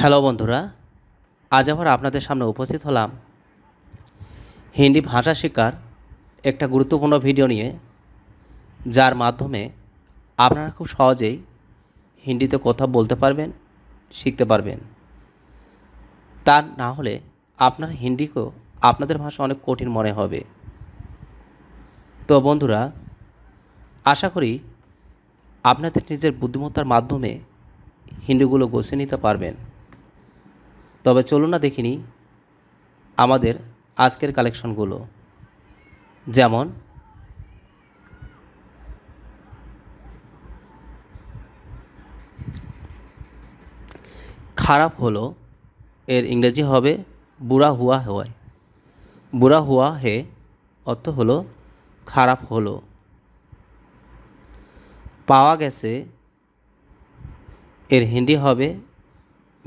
hello বন্ধুরা আজ আবার আপনাদের সামনে উপস্থিত হলাম হিন্দি ভাষা শেখার একটা গুরুত্বপূর্ণ ভিডিও নিয়ে যার মাধ্যমে আপনারা খুব সহজেই হিন্দিতে কথা বলতে পারবেন শিখতে পারবেন তা না হলে আপনার হিন্দিকেও আপনাদের ভাষা অনেক কঠিন মনে হবে তো বন্ধুরা আশা করি আপনাদের নিজের বুদ্ধিমত্তার মাধ্যমে হিন্দিগুলো গোছে নিতে পারবেন তবে চলুন না দেখিনি আমাদের আজকের কালেকশনগুলো যেমন খারাপ হলো এর ইংরেজি হবে বুড়া হুয়া হওয়ায় বুড়া হুয়া হে অর্থ হলো খারাপ হলো পাওয়া গেছে এর হিন্দি হবে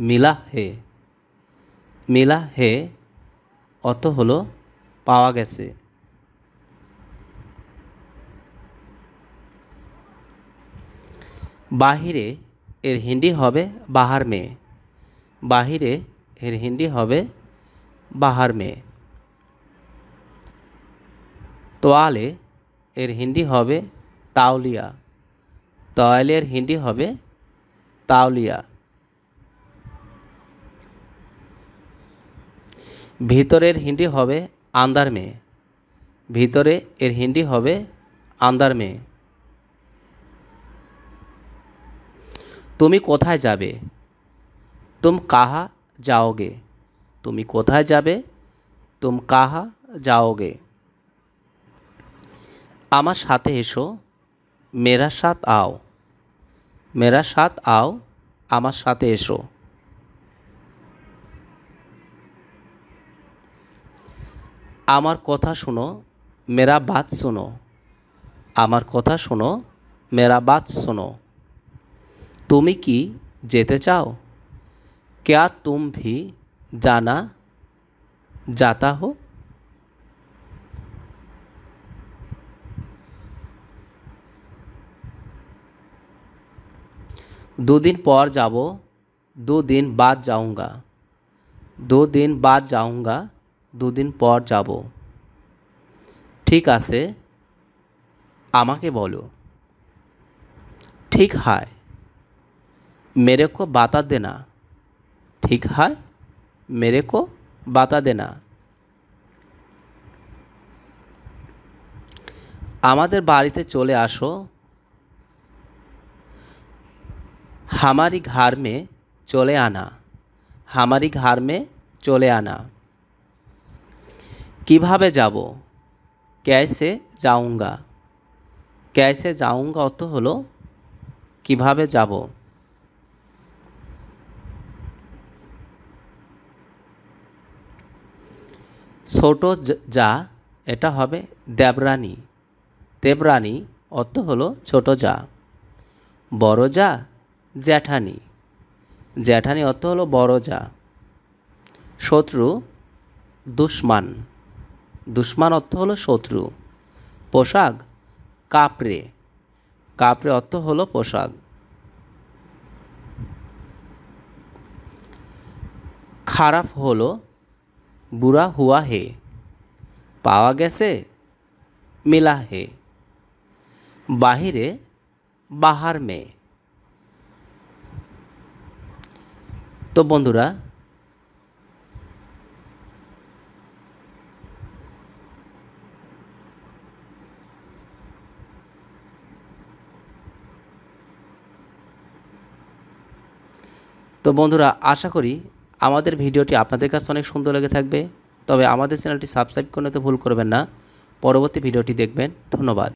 মিলা হে মেলা হে অত হলো পাওয়া গেছে বাহিরে এর হিন্দি হবে বাহার মেয়ে বাহিরে এর হিন্দি হবে বাহার মেয়ে তোয়ালে এর হিন্দি হবে তাওলিয়া তয়ালের হিন্দি হবে তাওলিয়া ভিতরের হিন্দি হবে আন্দার মেয়ে ভিতরে এর হিন্দি হবে আন্দার মেয়ে তুমি কোথায় যাবে তুম কাহা যাওগে তুমি কোথায় যাবে তুম কাহা যাওগে আমার সাথে এসো মেরা সাথ আও মেরা সাথ আও আমার সাথে এসো আমার কথা শোনো মেরা বাত শোনো আমার কথা শোনো মেরা বাত শোনো তুমি কি যেতে চাও ক্যা তুম ভি জানা যাতা হো দুদিন পর যাব দুদিন বাদ যাউঙ্গা দুদিন বাদ যাউঙ্গা দুদিন পর যাব ঠিক আছে আমাকে বলো ঠিক হায় मेरे को बाता देना ठीक है मेरे को बाता देना আমাদের বাড়িতে চলে আসো হামারি ঘাড় মে চলে আনা হামারি ঘর মে চলে আনা কিভাবে যাব ক্যাসে যাউঙ্গা ক্যাসে যাউঙ্গা অর্থ হল কিভাবে যাব ছোট যা এটা হবে দেবরানী দেবরানী অর্থ হলো ছোট যা বড় যা জ্যাঠানি জ্যাঠানি অর্থ হলো বড় যা শত্রু দুশ্মান দুশ্মান অর্থ হলো শত্রু পোশাক কাপড়ে কাপড়ে অর্থ হলো পোশাক খারাপ হলো বুড়া হুয়া হে পাওয়া গেছে মেলা হে বাহিরে বাহার মে তো বন্ধুরা তো বন্ধুরা আশা করি আমাদের ভিডিওটি আপনাদের কাছে অনেক সুন্দর লেগে থাকবে তবে আমাদের চ্যানেলটি সাবস্ক্রাইব করতে ভুল করবেন না পরবর্তী ভিডিওটি দেখবেন ধন্যবাদ